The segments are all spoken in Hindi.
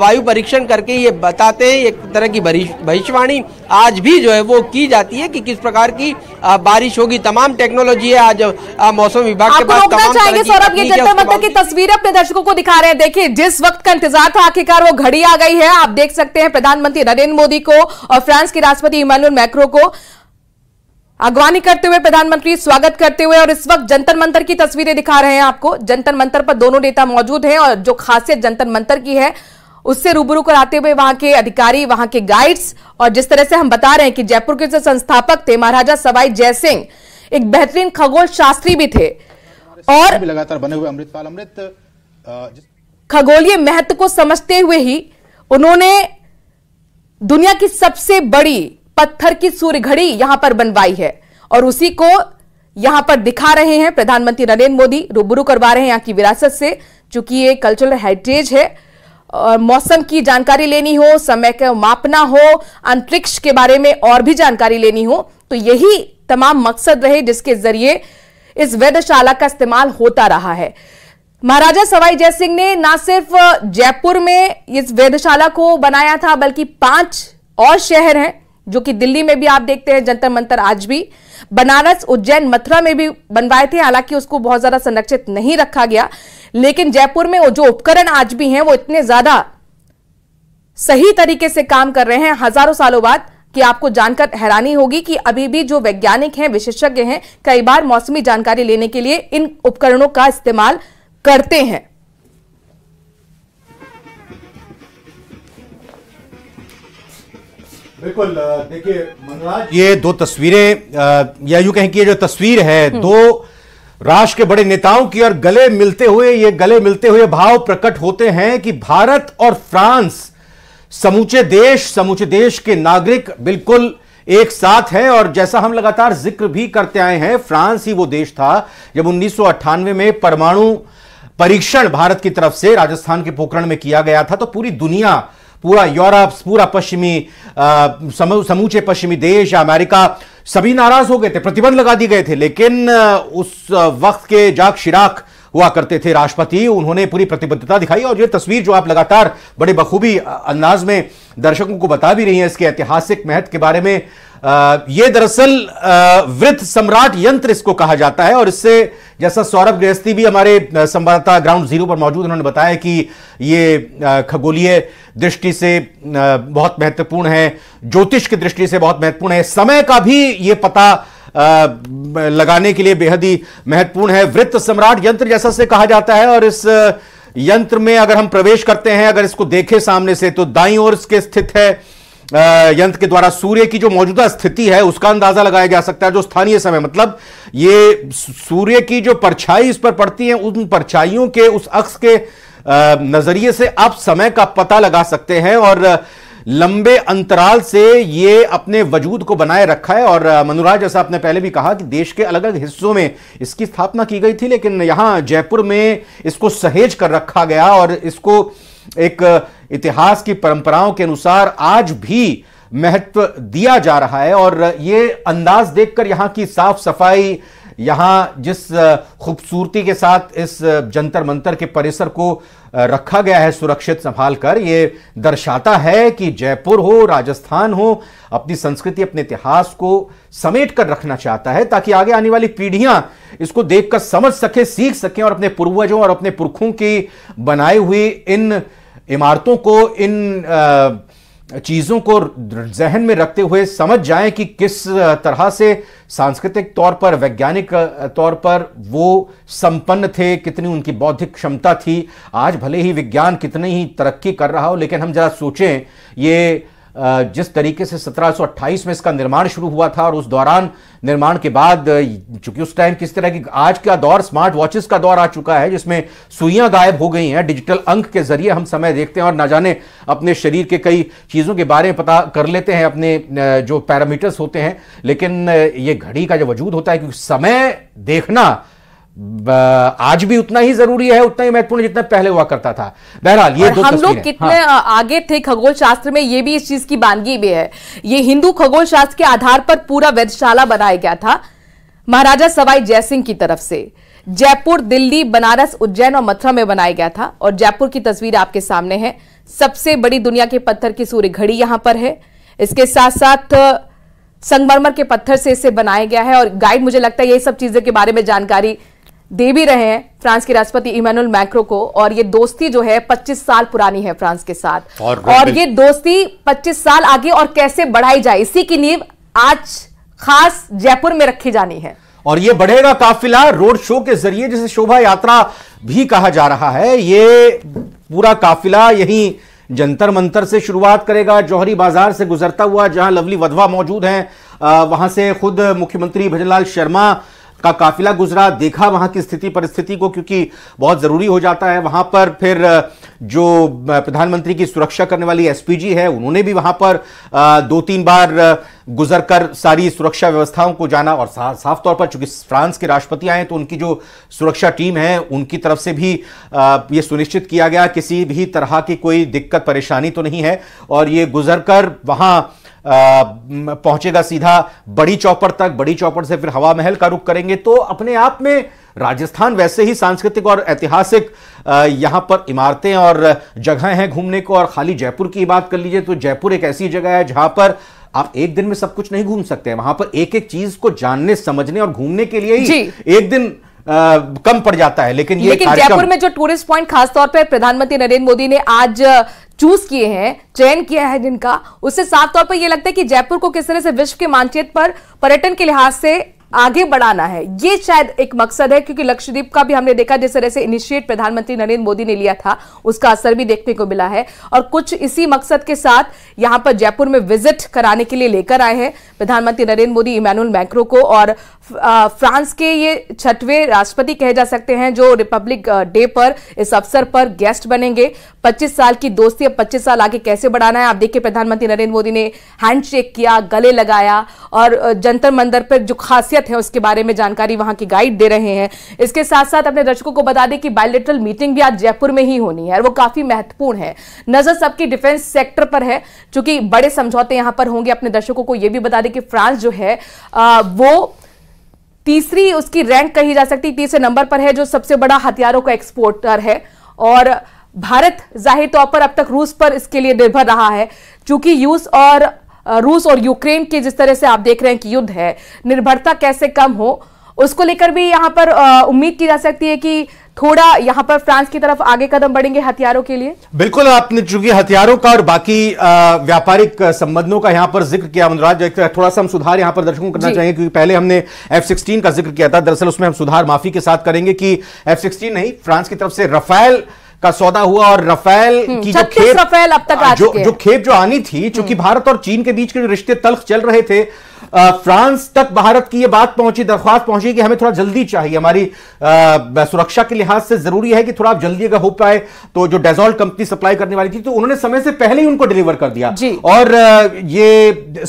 वायु परीक्षण करके ये बताते हैं एक तरह की भविष्यवाणी आज भी जो है वो की जाती है कि किस प्रकार की बारिश होगी तमाम टेक्नोलॉजी है आज मौसम विभाग के पास तमाम चाहेंगे सौरभ ये जनता मंत्र की तस्वीर अपने दर्शकों को दिखा रहे हैं देखिए जिस वक्त का इंतजार था आखिरकार वो घड़ी आ गई है आप देख सकते हैं प्रधानमंत्री नरेंद्र मोदी को और फ्रांस के राष्ट्रपति इमानुअल मैक्रो को अगवानी करते हुए प्रधानमंत्री स्वागत करते हुए और इस वक्त जंतर मंतर की तस्वीरें दिखा रहे हैं आपको जंतर मंतर पर दोनों नेता मौजूद हैं और जो खासियत जंतर मंतर की है उससे रूबरू कराते हुए वहां के अधिकारी वहां के गाइड्स और जिस तरह से हम बता रहे हैं कि जयपुर के जो संस्थापक थे महाराजा सवाई जय सिंह एक बेहतरीन खगोल शास्त्री भी थे और लगातार बने हुए अमृतपाल अमृत खगोलीय महत्व को समझते हुए ही उन्होंने दुनिया की सबसे बड़ी पत्थर की सूर्य घड़ी यहां पर बनवाई है और उसी को यहां पर दिखा रहे हैं प्रधानमंत्री नरेंद्र मोदी रूबरू करवा रहे हैं यहां की विरासत से चूंकि ये कल्चरल हेरिटेज है मौसम की जानकारी लेनी हो समय का मापना हो अंतरिक्ष के बारे में और भी जानकारी लेनी हो तो यही तमाम मकसद रहे जिसके जरिए इस वेधशाला का इस्तेमाल होता रहा है महाराजा सवाई जय सिंह ने ना सिर्फ जयपुर में इस वेधशाला को बनाया था बल्कि पांच और शहर हैं जो कि दिल्ली में भी आप देखते हैं जंतर मंतर आज भी बनारस उज्जैन मथुरा में भी बनवाए थे हालांकि उसको बहुत ज्यादा संरक्षित नहीं रखा गया लेकिन जयपुर में वो जो उपकरण आज भी हैं वो इतने ज्यादा सही तरीके से काम कर रहे हैं हजारों सालों बाद कि आपको जानकर हैरानी होगी कि अभी भी जो वैज्ञानिक हैं विशेषज्ञ हैं कई बार मौसमी जानकारी लेने के लिए इन उपकरणों का इस्तेमाल करते हैं बिल्कुल देखिए ये दो तस्वीरें या यूं कहें कि ये जो तस्वीर है हम्म। दो राष्ट्र के बड़े नेताओं की और गले मिलते हुए ये गले मिलते हुए भाव प्रकट होते हैं कि भारत और फ्रांस समूचे देश समूचे देश के नागरिक बिल्कुल एक साथ हैं और जैसा हम लगातार जिक्र भी करते आए हैं फ्रांस ही वो देश था जब उन्नीस में परमाणु परीक्षण भारत की तरफ से राजस्थान के पोखरण में किया गया था तो पूरी दुनिया पूरा यूरोप पूरा पश्चिमी समूचे पश्चिमी देश अमेरिका सभी नाराज हो गए थे प्रतिबंध लगा दिए गए थे लेकिन उस वक्त के जाक शिराक हुआ करते थे राष्ट्रपति उन्होंने पूरी प्रतिबद्धता दिखाई और ये तस्वीर जो आप लगातार बड़े बखूबी अंदाज में दर्शकों को बता भी रही हैं इसके ऐतिहासिक महत्व के बारे में ये दरअसल वृत्त सम्राट यंत्र इसको कहा जाता है और इससे जैसा सौरभ गृहस्थी भी हमारे संवाददाता ग्राउंड जीरो पर मौजूद उन्होंने बताया कि ये खगोलीय दृष्टि से बहुत महत्वपूर्ण है ज्योतिष की दृष्टि से बहुत महत्वपूर्ण है समय का भी ये पता लगाने के लिए बेहद ही महत्वपूर्ण है वृत्त सम्राट यंत्र जैसा से कहा जाता है और इस यंत्र में अगर हम प्रवेश करते हैं अगर इसको देखें सामने से तो दाई ओर इसके स्थित है यंत्र के द्वारा सूर्य की जो मौजूदा स्थिति है उसका अंदाजा लगाया जा सकता है जो स्थानीय समय मतलब ये सूर्य की जो परछाई इस पर पड़ती है उन परछाइयों के उस अक्स के नजरिए से आप समय का पता लगा सकते हैं और लंबे अंतराल से ये अपने वजूद को बनाए रखा है और मनुराज जैसा आपने पहले भी कहा कि देश के अलग अलग हिस्सों में इसकी स्थापना की गई थी लेकिन यहाँ जयपुर में इसको सहेज कर रखा गया और इसको एक इतिहास की परंपराओं के अनुसार आज भी महत्व दिया जा रहा है और ये अंदाज देखकर यहाँ की साफ सफाई यहाँ जिस खूबसूरती के साथ इस जंतर मंतर के परिसर को रखा गया है सुरक्षित संभाल कर ये दर्शाता है कि जयपुर हो राजस्थान हो अपनी संस्कृति अपने इतिहास को समेट कर रखना चाहता है ताकि आगे आने वाली पीढ़ियां इसको देखकर समझ सके सीख सकें और अपने पूर्वजों और अपने पुरखों की बनाई हुई इन इमारतों को इन चीज़ों को जहन में रखते हुए समझ जाएं कि किस तरह से सांस्कृतिक तौर पर वैज्ञानिक तौर पर वो संपन्न थे कितनी उनकी बौद्धिक क्षमता थी आज भले ही विज्ञान कितनी ही तरक्की कर रहा हो लेकिन हम जरा सोचें ये जिस तरीके से 1728 में इसका निर्माण शुरू हुआ था और उस दौरान निर्माण के बाद चूंकि उस टाइम किस तरह की आज का दौर स्मार्ट वॉचेस का दौर आ चुका है जिसमें सुइयां गायब हो गई हैं डिजिटल अंक के जरिए हम समय देखते हैं और ना जाने अपने शरीर के कई चीज़ों के बारे में पता कर लेते हैं अपने जो पैरामीटर्स होते हैं लेकिन ये घड़ी का जो वजूद होता है क्योंकि समय देखना आज भी उतना ही जरूरी है उतना ही महत्वपूर्ण जितना पहले हुआ करता था बहरहाल ये दो हम लोग कितने हाँ। आगे थे खगोल शास्त्र में ये भी इस चीज की बानगी भी है ये हिंदू खगोल शास्त्र के आधार पर पूरा वेधशाला बनाया गया था महाराजा सवाई जयसिंह की तरफ से जयपुर दिल्ली बनारस उज्जैन और मथुरा में बनाया गया था और जयपुर की तस्वीर आपके सामने है सबसे बड़ी दुनिया के पत्थर की सूर्य घड़ी यहां पर है इसके साथ साथ संगमरमर के पत्थर से इसे बनाया गया है और गाइड मुझे लगता है यही सब चीजों के बारे में जानकारी दे भी रहे हैं फ्रांस के राष्ट्रपति इमानुअल मैक्रो को और ये दोस्ती जो है 25 साल पुरानी है फ्रांस के साथ और, और ये दोस्ती 25 साल आगे और कैसे बढ़ाई जाए इसी की नींव आज खास जयपुर में रखी जानी है और ये बढ़ेगा काफिला रोड शो के जरिए जिसे शोभा यात्रा भी कहा जा रहा है ये पूरा काफिला यही जंतर मंतर से शुरुआत करेगा जौहरी बाजार से गुजरता हुआ जहां लवली वधवा मौजूद हैं वहां से खुद मुख्यमंत्री भजनलाल शर्मा का काफिला गुजरा देखा वहाँ की स्थिति परिस्थिति को क्योंकि बहुत ज़रूरी हो जाता है वहाँ पर फिर जो प्रधानमंत्री की सुरक्षा करने वाली एसपीजी है उन्होंने भी वहाँ पर दो तीन बार गुजर कर सारी सुरक्षा व्यवस्थाओं को जाना और सा, साफ तौर पर चूंकि फ्रांस के राष्ट्रपति आए तो उनकी जो सुरक्षा टीम है उनकी तरफ से भी ये सुनिश्चित किया गया किसी भी तरह की कोई दिक्कत परेशानी तो नहीं है और ये गुजर कर वहाँ पहुंचेगा सीधा बड़ी चौपड़ तक बड़ी चौपड़ से फिर हवा महल का रुख करेंगे तो अपने आप में राजस्थान वैसे ही सांस्कृतिक और ऐतिहासिक यहाँ पर इमारतें और जगह हैं घूमने को और खाली जयपुर की बात कर लीजिए तो जयपुर एक ऐसी जगह है जहाँ पर आप एक दिन में सब कुछ नहीं घूम सकते हैं वहां पर एक एक चीज को जानने समझने और घूमने के लिए ही एक दिन आ, कम पड़ जाता है लेकिन ये लेकिन जयपुर में जो टूरिस्ट पॉइंट खासतौर पर प्रधानमंत्री नरेंद्र मोदी ने आज चूज किए हैं चयन किया है जिनका उससे साफ तौर पर यह लगता है कि जयपुर को किस तरह से विश्व के मानचित्र पर पर्यटन के लिहाज से आगे बढ़ाना है ये शायद एक मकसद है क्योंकि लक्षद्वीप का भी हमने देखा जिस तरह से इनिशिएट प्रधानमंत्री नरेंद्र मोदी ने लिया था उसका असर भी देखने को मिला है और कुछ इसी मकसद के साथ यहां पर जयपुर में विजिट कराने के लिए लेकर आए हैं प्रधानमंत्री नरेंद्र मोदी इमैनुअल मैक्रो को और फ्रांस के ये छठवे राष्ट्रपति कहे जा सकते हैं जो रिपब्लिक डे पर इस अवसर पर गेस्ट बनेंगे पच्चीस साल की दोस्ती अब पच्चीस साल आगे कैसे बढ़ाना है आप देखिए प्रधानमंत्री नरेंद्र मोदी ने हैंड किया गले लगाया और जंतर मंदिर पर जो खासियत मिल्कियत है उसके बारे में जानकारी वहां की गाइड दे रहे हैं इसके साथ साथ अपने दर्शकों को बता दें कि बायोलिट्रल मीटिंग भी आज जयपुर में ही होनी है और वो काफी महत्वपूर्ण है नजर सबकी डिफेंस सेक्टर पर है चूंकि बड़े समझौते यहां पर होंगे अपने दर्शकों को यह भी बता दें कि फ्रांस जो है आ, वो तीसरी उसकी रैंक कही जा सकती तीसरे नंबर पर है जो सबसे बड़ा हथियारों का एक्सपोर्टर है और भारत जाहिर तौर तो पर अब तक रूस पर इसके लिए निर्भर रहा है चूंकि यूस और रूस और यूक्रेन के जिस तरह से आप देख रहे हैं कि युद्ध है निर्भरता कैसे कम हो उसको लेकर भी यहाँ पर उम्मीद की जा सकती है कि थोड़ा यहाँ पर फ्रांस की तरफ आगे कदम बढ़ेंगे हथियारों के लिए बिल्कुल आपने चूंकि हथियारों का और बाकी व्यापारिक संबंधों का यहाँ पर जिक्र किया अनुराज थोड़ा सा हम सुधार यहाँ पर दर्शकों करना चाहिए क्योंकि पहले हमने एफ सिक्सटीन का जिक्र किया था दरअसल उसमें हम सुधार माफी के साथ करेंगे कि एफ सिक्सटीन नहीं फ्रांस की तरफ से रफेल का सौदा हुआ और रफेल हम्म, की जो खेप रफेल अब तक आ जो, जो खेप जो आनी थी हम्म। चूंकि भारत और चीन के बीच के रिश्ते तल्ख चल रहे थे आ, फ्रांस तक भारत की यह बात पहुंची दरख्वास्त पहुंची कि हमें थोड़ा जल्दी चाहिए हमारी आ, सुरक्षा के लिहाज से जरूरी है कि थोड़ा आप जल्दी अगर हो पाए तो जो डेजॉल्ट कंपनी सप्लाई करने वाली थी तो उन्होंने समय से पहले ही उनको डिलीवर कर दिया और ये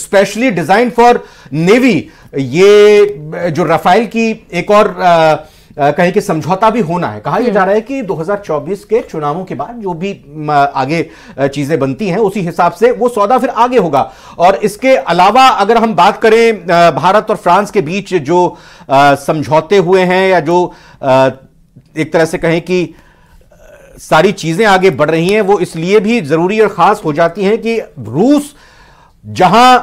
स्पेशली डिजाइन फॉर नेवी ये जो रफाइल की एक और आ, कहीं कि समझौता भी होना है कहा यह हम्म। जा रहा है कि 2024 के चुनावों के बाद जो भी आगे चीजें बनती हैं उसी हिसाब से वो सौदा फिर आगे होगा और इसके अलावा अगर हम बात करें भारत और फ्रांस के बीच जो समझौते हुए हैं या जो एक तरह से कहें कि सारी चीजें आगे बढ़ रही हैं वो इसलिए भी जरूरी और खास हो जाती हैं कि रूस जहां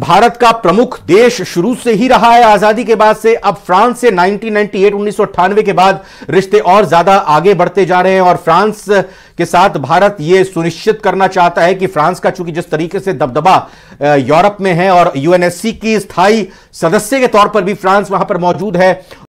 भारत का प्रमुख देश शुरू से ही रहा है आजादी के बाद से अब फ्रांस से 1998 1998 के बाद रिश्ते और ज्यादा आगे बढ़ते जा रहे हैं और फ्रांस के साथ भारत ये सुनिश्चित करना चाहता है कि फ्रांस का चूंकि जिस तरीके से दबदबा यूरोप में है और यूएनएससी की स्थायी सदस्य के तौर पर भी फ्रांस वहां पर मौजूद है